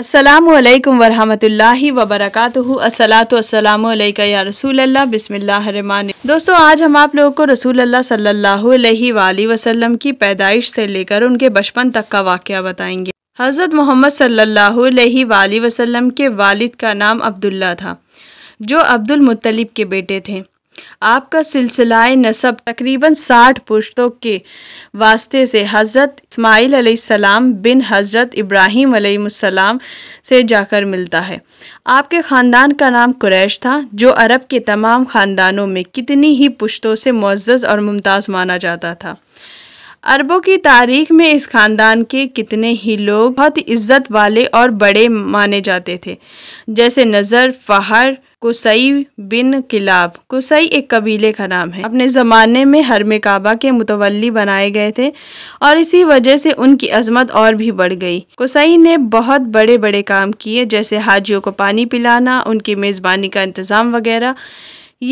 السلام علیکم ورحمۃ اللہ وبرکاتہ السلام السلام رسول اللہ بسم اللہ الرحمن دوستو آج ہم آپ لوگوں کو رسول اللہ صلی اللہ علیہ وآلہ وسلم کی پیدائش سے لے کر ان کے بچپن تک کا واقعہ بتائیں گے حضرت محمد صلی اللہ علیہ وآلہ وسلم کے والد کا نام عبداللہ تھا جو عبد المطلب کے بیٹے تھے آپ کا سلسلہ نصب تقریباً ساٹھ پشتوں کے واسطے سے حضرت اسماعیل علیہ السلام بن حضرت ابراہیم علیہ السلام سے جا کر ملتا ہے آپ کے خاندان کا نام قریش تھا جو عرب کے تمام خاندانوں میں کتنی ہی پشتوں سے معزز اور ممتاز مانا جاتا تھا عربوں کی تاریخ میں اس خاندان کے کتنے ہی لوگ بہت عزت والے اور بڑے مانے جاتے تھے جیسے نظر فہر کسئی بن کلاب کسائی ایک قبیلے کا نام ہے اپنے زمانے میں ہر کعبہ کے متولی بنائے گئے تھے اور اسی وجہ سے ان کی عظمت اور بھی بڑھ گئی کسئی نے بہت بڑے بڑے کام کیے جیسے حاجیوں کو پانی پلانا ان کی میزبانی کا انتظام وغیرہ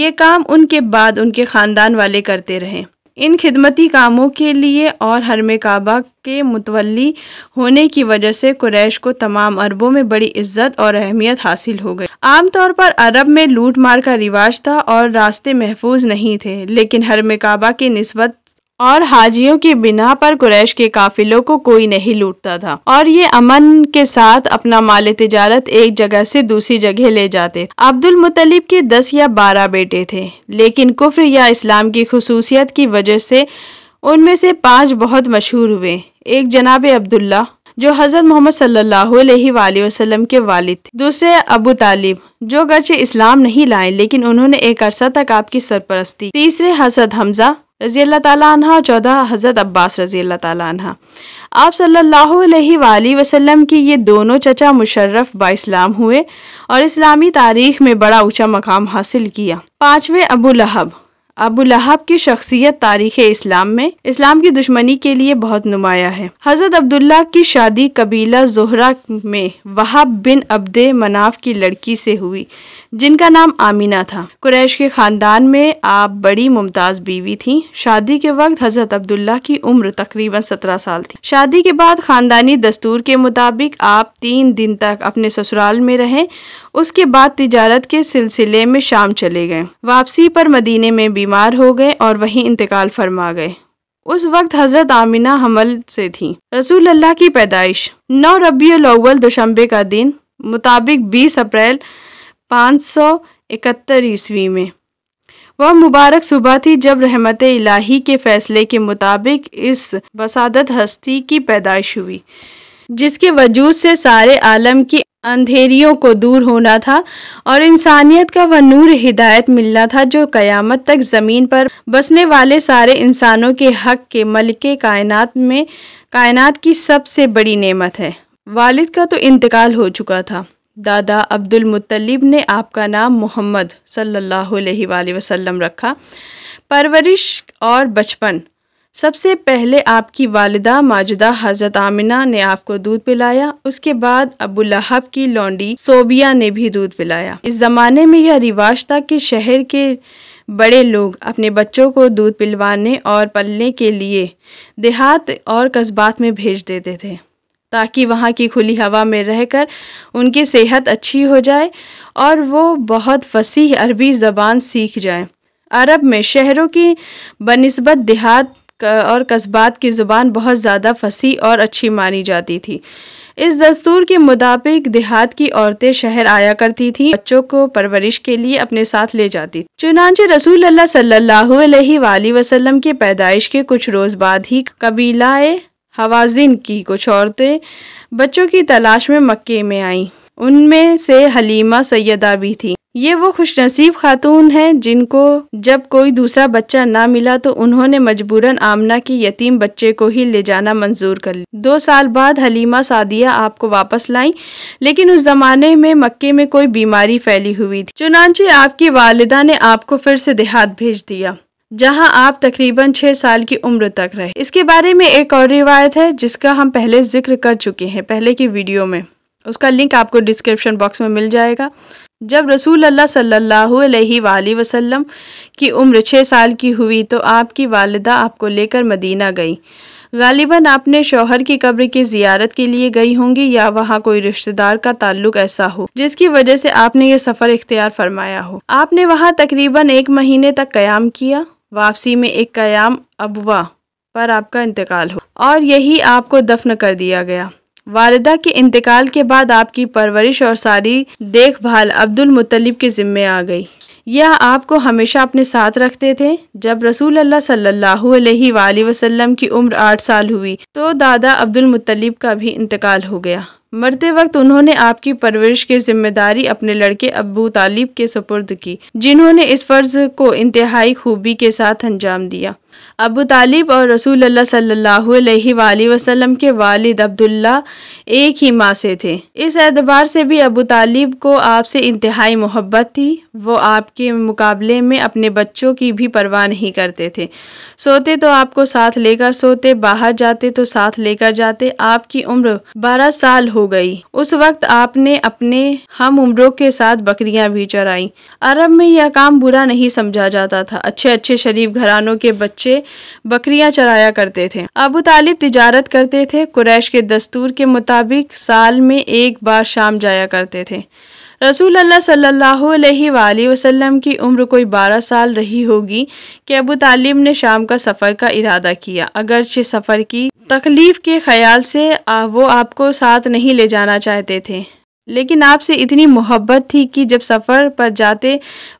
یہ کام ان کے بعد ان کے خاندان والے کرتے رہے ان خدمتی کاموں کے لیے اور حرم کعبہ کے متولی ہونے کی وجہ سے قریش کو تمام عربوں میں بڑی عزت اور اہمیت حاصل ہو گئی عام طور پر عرب میں لوٹ مار کا رواج تھا اور راستے محفوظ نہیں تھے لیکن حرم کعبہ کی نسبت اور حاجیوں کی بنا پر قریش کے قافلوں کو کوئی نہیں لوٹتا تھا اور یہ امن کے ساتھ اپنا مال تجارت ایک جگہ سے دوسری جگہ لے جاتے عبد المطلب کے دس یا بارہ بیٹے تھے لیکن کفر یا اسلام کی خصوصیت کی وجہ سے ان میں سے پانچ بہت مشہور ہوئے ایک جناب عبداللہ جو حضرت محمد صلی اللہ علیہ وآلہ وسلم کے والد تھے دوسرے ابو طالب جو گرچہ اسلام نہیں لائے لیکن انہوں نے ایک عرصہ تک آپ کی سرپرستی تیسرے حسد حمزہ رضی اللہ تعالیٰ عنہ چودہ حضرت عباس رضی اللہ تعالیٰ عنہ آپ صلی اللہ علیہ وآلہ وسلم کی یہ دونوں چچا مشرف با اسلام ہوئے اور اسلامی تاریخ میں بڑا اونچا مقام حاصل کیا پانچویں ابو لہب ابو لہب کی شخصیت تاریخ اسلام میں اسلام کی دشمنی کے لیے بہت نمایاں ہے حضرت عبداللہ کی شادی قبیلہ زہرہ میں وہاب بن عبد مناف کی لڑکی سے ہوئی جن کا نام آمینہ تھا قریش کے خاندان میں آپ بڑی ممتاز بیوی تھی شادی کے وقت حضرت عبداللہ کی عمر تقریباً سترہ سال تھی شادی کے بعد خاندانی دستور کے مطابق آپ تین دن تک اپنے سسرال میں رہے اس کے بعد تجارت کے سلسلے میں شام چلے گئے واپسی پر مدینے میں بیمار ہو گئے اور وہیں انتقال فرما گئے اس وقت حضرت آمینہ حمل سے تھی رسول اللہ کی پیدائش نو ربی الاول دوشمبے کا دن مطابق بیس اپریل پانچ سو اکہتر عیسوی میں وہ مبارک صبح تھی جب رحمت الہی کے فیصلے کے مطابق اس بسادت ہستی کی پیدائش ہوئی جس کے وجود سے سارے عالم کی اندھیریوں کو دور ہونا تھا اور انسانیت کا وہ نور ہدایت ملنا تھا جو قیامت تک زمین پر بسنے والے سارے انسانوں کے حق کے ملک کائنات میں کائنات کی سب سے بڑی نعمت ہے والد کا تو انتقال ہو چکا تھا دادا عبد المطلب نے آپ کا نام محمد صلی اللہ علیہ وآلہ وسلم رکھا پرورش اور بچپن سب سے پہلے آپ کی والدہ ماجدہ حضرت آمنہ نے آپ کو دودھ پلایا اس کے بعد ابو لہب کی لونڈی سوبیا نے بھی دودھ پلایا اس زمانے میں یہ رواج تھا کہ شہر کے بڑے لوگ اپنے بچوں کو دودھ پلوانے اور پلنے کے لیے دیہات اور قصبات میں بھیج دیتے تھے تاکہ وہاں کی کھلی ہوا میں رہ کر ان کی صحت اچھی ہو جائے اور وہ بہت فصیح عربی زبان سیکھ جائیں عرب میں شہروں کی بنسبت دیہات اور قصبات کی زبان بہت زیادہ فصیح اور اچھی مانی جاتی تھی اس دستور کے مطابق دیہات کی عورتیں شہر آیا کرتی تھیں بچوں کو پرورش کے لیے اپنے ساتھ لے جاتی تھی چنانچہ رسول اللہ صلی اللہ علیہ وآلہ وسلم کے پیدائش کے کچھ روز بعد ہی قبیلہ حوازن کی کچھ عورتیں بچوں کی تلاش میں مکے میں آئیں ان میں سے حلیمہ سیدہ بھی تھی یہ وہ خوش نصیب خاتون ہیں جن کو جب کوئی دوسرا بچہ نہ ملا تو انہوں نے مجبوراً آمنہ کی یتیم بچے کو ہی لے جانا منظور کر لی دو سال بعد حلیمہ سعدیہ آپ کو واپس لائیں لیکن اس زمانے میں مکے میں کوئی بیماری پھیلی ہوئی تھی چنانچہ آپ کی والدہ نے آپ کو پھر سے دیہات بھیج دیا جہاں آپ تقریباً چھ سال کی عمر تک رہے اس کے بارے میں ایک اور روایت ہے جس کا ہم پہلے ذکر کر چکے ہیں پہلے کی ویڈیو میں اس کا لنک آپ کو ڈسکرپشن باکس میں مل جائے گا جب رسول اللہ صلی اللہ علیہ وآلہ وسلم کی عمر چھ سال کی ہوئی تو آپ کی والدہ آپ کو لے کر مدینہ گئی غالباً آپ نے شوہر کی قبر کی زیارت کے لیے گئی ہوں گی یا وہاں کوئی رشتہ دار کا تعلق ایسا ہو جس کی وجہ سے آپ نے یہ سفر اختیار فرمایا ہو آپ نے وہاں تقریباً ایک مہینے تک قیام کیا واپسی میں ایک قیام ابوا پر آپ کا انتقال ہو اور یہی آپ کو دفن کر دیا گیا والدہ کے انتقال کے بعد آپ کی پرورش اور ساری دیکھ بھال عبد المطلب کے ذمے آ گئی یہ آپ کو ہمیشہ اپنے ساتھ رکھتے تھے جب رسول اللہ صلی اللہ علیہ وآلہ وسلم کی عمر آٹھ سال ہوئی تو دادا عبد المطلب کا بھی انتقال ہو گیا مرتے وقت انہوں نے آپ کی پرورش کی ذمہ داری اپنے لڑکے ابو طالب کے سپرد کی جنہوں نے اس فرض کو انتہائی خوبی کے ساتھ انجام دیا ابو طالب اور رسول اللہ صلی اللہ علیہ وآلہ وسلم کے والد عبداللہ ایک ہی ماں سے تھے اس اعتبار سے بھی ابو طالب کو آپ سے انتہائی محبت تھی وہ آپ کے مقابلے میں اپنے بچوں کی بھی پرواہ نہیں کرتے تھے سوتے تو آپ کو ساتھ لے کر سوتے باہر جاتے تو ساتھ لے کر جاتے آپ کی عمر بارہ سال ہو گئی اس وقت آپ نے اپنے ہم عمروں کے ساتھ بکریاں بھی چرائیں عرب میں یہ کام برا نہیں سمجھا جاتا تھا اچھے اچھے شریف گھرانوں کے بچے بکریاں چرایا کرتے تھے ابو طالب تجارت کرتے تھے قریش کے دستور کے مطابق سال میں ایک بار شام جایا کرتے تھے رسول اللہ صلی اللہ علیہ وآلہ وسلم کی عمر کوئی بارہ سال رہی ہوگی کہ ابو طالب نے شام کا سفر کا ارادہ کیا اگرچہ سفر کی تکلیف کے خیال سے وہ آپ کو ساتھ نہیں لے جانا چاہتے تھے لیکن آپ سے اتنی محبت تھی کہ جب سفر پر جاتے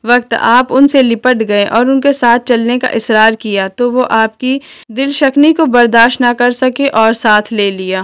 وقت آپ ان سے لپٹ گئے اور ان کے ساتھ چلنے کا اصرار کیا تو وہ آپ کی دل شکنی کو برداشت نہ کر سکے اور ساتھ لے لیا